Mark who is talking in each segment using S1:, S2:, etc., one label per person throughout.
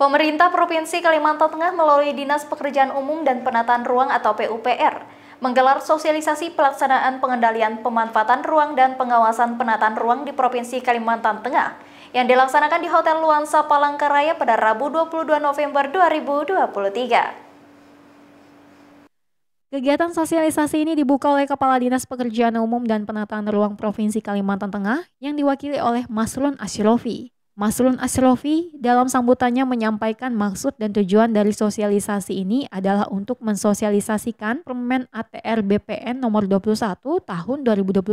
S1: Pemerintah Provinsi Kalimantan Tengah melalui Dinas Pekerjaan Umum dan Penataan Ruang atau PUPR menggelar sosialisasi pelaksanaan pengendalian pemanfaatan ruang dan pengawasan penataan ruang di Provinsi Kalimantan Tengah yang dilaksanakan di Hotel Luansa Palangkaraya pada Rabu 22 November 2023.
S2: Kegiatan sosialisasi ini dibuka oleh Kepala Dinas Pekerjaan Umum dan Penataan Ruang Provinsi Kalimantan Tengah yang diwakili oleh Masrun Asyrofi. Maslun Asrofi dalam sambutannya menyampaikan maksud dan tujuan dari sosialisasi ini adalah untuk mensosialisasikan Permen ATR BPN nomor 21 tahun 2021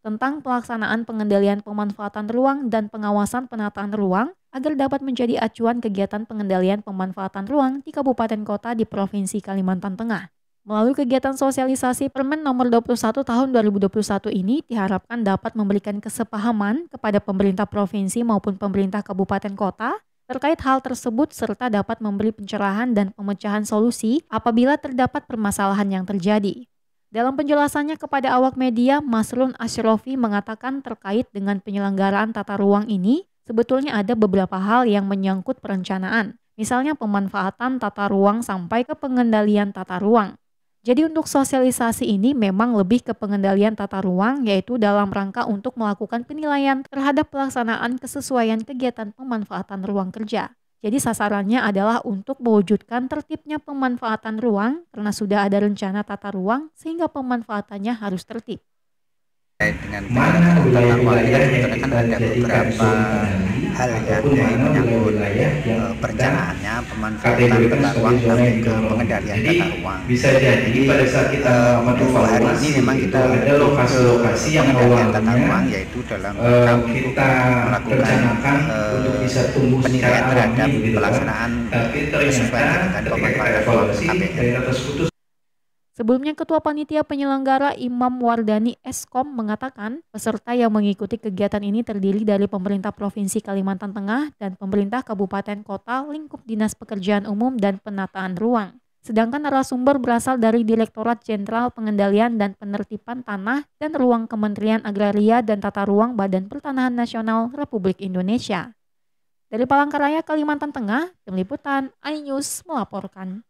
S2: tentang pelaksanaan pengendalian pemanfaatan ruang dan pengawasan penataan ruang agar dapat menjadi acuan kegiatan pengendalian pemanfaatan ruang di kabupaten kota di Provinsi Kalimantan Tengah. Melalui kegiatan sosialisasi Permen nomor 21 tahun 2021 ini diharapkan dapat memberikan kesepahaman kepada pemerintah provinsi maupun pemerintah kabupaten kota terkait hal tersebut serta dapat memberi pencerahan dan pemecahan solusi apabila terdapat permasalahan yang terjadi. Dalam penjelasannya kepada awak media, Masrun ashrofi mengatakan terkait dengan penyelenggaraan tata ruang ini, sebetulnya ada beberapa hal yang menyangkut perencanaan, misalnya pemanfaatan tata ruang sampai ke pengendalian tata ruang. Jadi untuk sosialisasi ini memang lebih ke pengendalian tata ruang yaitu dalam rangka untuk melakukan penilaian terhadap pelaksanaan kesesuaian kegiatan pemanfaatan ruang kerja. Jadi sasarannya adalah untuk mewujudkan tertibnya pemanfaatan ruang karena sudah ada rencana tata ruang sehingga pemanfaatannya harus tertib.
S1: dengan tata ruang kan ada beberapa hal ya, ya, yang yaitu menyangkut eh, perencanaannya pemanfaatan tata ruang sampai ke pengendalian tata ruang. Bisa jadi pada saat kita uh, hari ini memang kita ada lokasi-lokasi yang pengendalian tata ruang yaitu dalam eh, kita melakukan untuk bisa tumbuh penilaian terhadap kan. pelaksanaan tapi ternyata sesuai dengan pemanfaatan ruang KPM.
S2: Sebelumnya Ketua Panitia Penyelenggara Imam Wardani Eskom mengatakan peserta yang mengikuti kegiatan ini terdiri dari pemerintah Provinsi Kalimantan Tengah dan pemerintah Kabupaten Kota lingkup Dinas Pekerjaan Umum dan Penataan Ruang. Sedangkan narasumber berasal dari Direktorat Jenderal Pengendalian dan Penertiban Tanah dan Ruang Kementerian Agraria dan Tata Ruang Badan Pertanahan Nasional Republik Indonesia. Dari Palangkaraya, Kalimantan Tengah, Tim Liputan, iNews melaporkan.